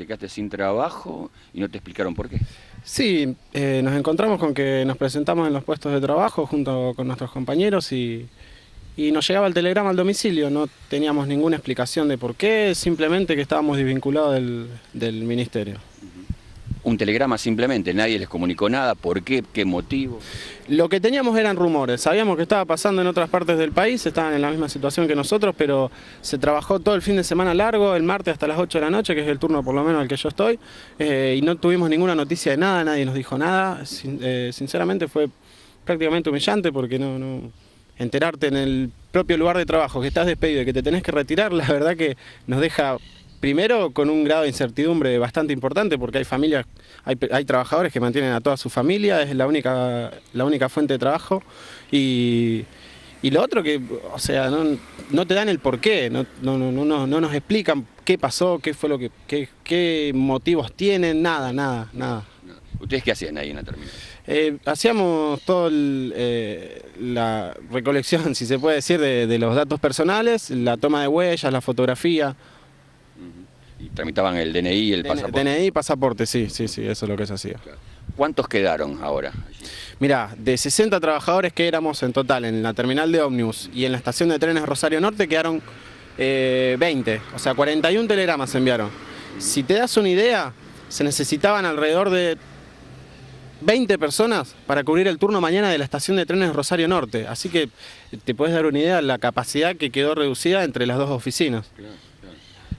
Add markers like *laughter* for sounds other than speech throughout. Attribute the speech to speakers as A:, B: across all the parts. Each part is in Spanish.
A: te quedaste sin trabajo y no te explicaron por qué.
B: Sí, eh, nos encontramos con que nos presentamos en los puestos de trabajo junto con nuestros compañeros y, y nos llegaba el telegrama al domicilio. No teníamos ninguna explicación de por qué, simplemente que estábamos desvinculados del ministerio
A: un telegrama simplemente, nadie les comunicó nada, por qué, qué
B: motivo. Lo que teníamos eran rumores, sabíamos que estaba pasando en otras partes del país, estaban en la misma situación que nosotros, pero se trabajó todo el fin de semana largo, el martes hasta las 8 de la noche, que es el turno por lo menos al que yo estoy, eh, y no tuvimos ninguna noticia de nada, nadie nos dijo nada, eh, sinceramente fue prácticamente humillante porque no, no enterarte en el propio lugar de trabajo que estás despedido y que te tenés que retirar, la verdad que nos deja primero con un grado de incertidumbre bastante importante porque hay familias, hay, trabajadores que mantienen a toda su familia, es la única, la única fuente de trabajo y, lo otro que, o sea, no, te dan el porqué, no, no, no, no, nos explican qué pasó, qué fue lo que, qué, motivos tienen, nada, nada, nada. ¿Ustedes qué hacían ahí en la terminal? Eh, hacíamos toda eh, la recolección, *laughs* si se puede decir, de los datos personales, la toma de huellas, la fotografía,
A: y tramitaban el DNI, y el pasaporte.
B: DNI, y pasaporte, sí, sí, sí, eso es lo que se hacía. ¿Cuántos quedaron ahora? Mira, de 60 trabajadores que éramos en total en la terminal de ómnibus y en la estación de trenes Rosario Norte quedaron 20, eh, o sea, 41 telegramas se enviaron. Si te das una idea, se necesitaban alrededor de 20 personas para cubrir el turno mañana de la estación de trenes Rosario Norte. Así que te puedes dar una idea de la capacidad que quedó reducida entre las dos oficinas.
A: Claro,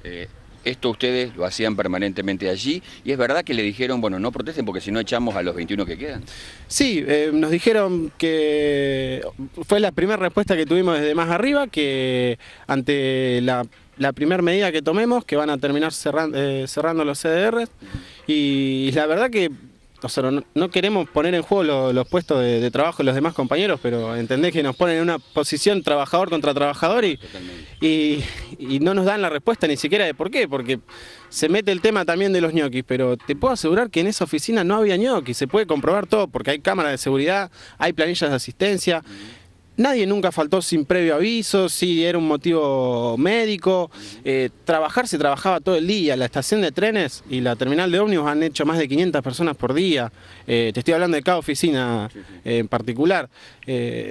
A: eh, esto ustedes lo hacían permanentemente allí y es verdad que le dijeron, bueno, no protesten porque si no echamos a los 21 que quedan. Sí,
B: eh, nos dijeron que fue la primera respuesta que tuvimos desde más arriba, que ante la, primera medida que tomemos, que van a terminar eh, cerrando, los CDRs y la verdad que no, queremos poner en juego los, puestos de, trabajo de los demás compañeros, pero entendés que nos ponen en una posición trabajador contra trabajador y, y, no nos dan la respuesta ni siquiera de por qué, porque se mete el tema también de los ñoquis, pero te puedo asegurar que en esa oficina no había ñoquis, se puede comprobar todo, porque hay cámaras de seguridad, hay planillas de asistencia. Nadie nunca faltó sin previo aviso, si era un motivo médico. Eh, trabajar se trabajaba todo el día. La estación de trenes y la terminal de ómnibus han hecho más de 500 personas por día. Eh, te estoy hablando de cada oficina eh, en particular.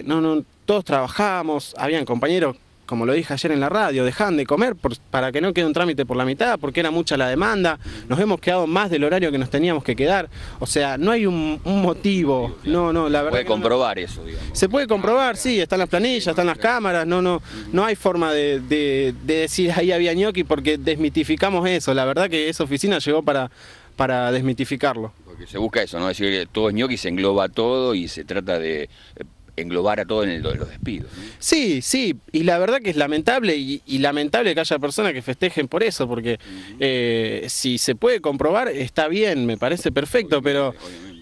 B: no, no, todos trabajábamos, habían compañeros como lo dije ayer en la radio, dejaban de comer para que no quede un trámite por la mitad, porque era mucha la demanda, nos hemos quedado más del horario que nos teníamos que quedar. O sea, no hay un, motivo. No, no, la verdad. Puede comprobar eso, digamos. Se puede comprobar, sí, están las planillas, están las cámaras, no, no, no hay forma de, decir ahí había ñoqui porque desmitificamos eso. La verdad que esa oficina llegó para, para desmitificarlo.
A: Porque se busca eso, ¿no? decir que todo es ñoqui, se engloba todo y se trata de eh, englobar a todo en el, los despidos.
B: Sí, sí, y la verdad que es lamentable y, lamentable que haya personas que festejen por eso, porque eh, si se puede comprobar está bien, me parece perfecto, pero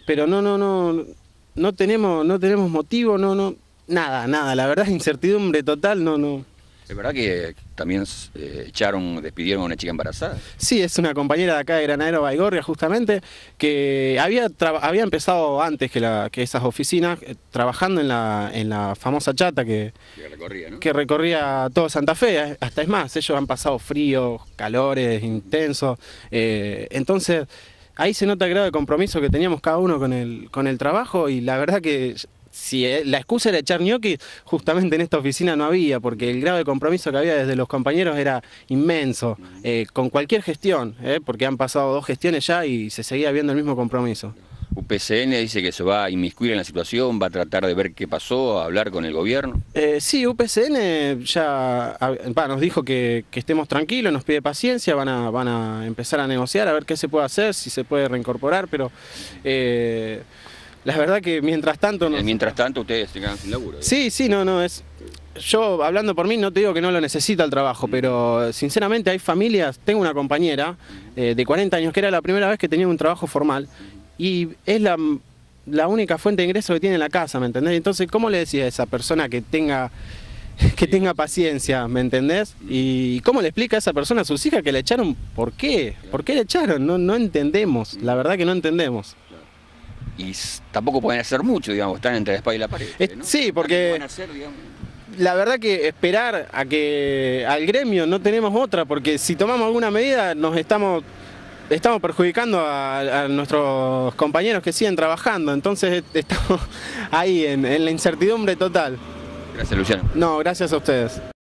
B: pero no no no no tenemos no tenemos motivo, no no nada, nada, la verdad es *laughs* incertidumbre total, no no. Es verdad que también eh, echaron, despidieron a una chica embarazada. Sí, es una compañera de acá de Granadero Baigorria, justamente, que había, había empezado antes que, esas oficinas, eh, trabajando en la, en la famosa chata que, que, recorría, todo Santa Fe. Eh, hasta es más, ellos han pasado fríos, calores intensos. entonces ahí se nota el grado de compromiso que teníamos cada uno con el, con el trabajo y la verdad que si eh, la excusa era echar ñoquis, justamente en esta oficina no había, porque el grado de compromiso que había desde los compañeros era inmenso, eh, con cualquier gestión, eh, porque han pasado dos gestiones ya y se seguía viendo el mismo compromiso.
A: UPCN dice que se va a inmiscuir en la situación, va a tratar de ver qué pasó, a hablar con el gobierno.
B: sí, UPCN ya nos dijo que, estemos tranquilos, nos pide paciencia, van a, van a empezar a negociar, a ver qué se puede hacer, si se puede reincorporar, pero la verdad que mientras
A: tanto... No... Eh, mientras tanto ustedes se quedan sin laburo.
B: Sí, sí, no, no, es... Yo, hablando por mí, no te digo que no lo necesita el trabajo, mm. pero sinceramente hay familias, tengo una compañera mm. eh, de 40 años que era la primera vez que tenía un trabajo formal y es la, única fuente de ingreso que tiene en la casa, ¿me entendés? Entonces, ¿cómo le decía a esa persona que tenga *laughs* que tenga paciencia, ¿me entendés? Mm. ¿Y cómo le explica a esa persona a sus hijas que le echaron? ¿Por qué? ¿Por qué le echaron? No, no entendemos, la verdad que no entendemos y tampoco pueden hacer mucho, digamos, están entre la espalda y la pared. Sí, porque... La verdad que esperar a que al gremio no tenemos otra, porque si tomamos alguna medida nos estamos, estamos perjudicando a, nuestros compañeros que siguen trabajando, entonces estamos
A: *laughs* ahí en la incertidumbre total. Gracias Luciano. No, gracias a ustedes.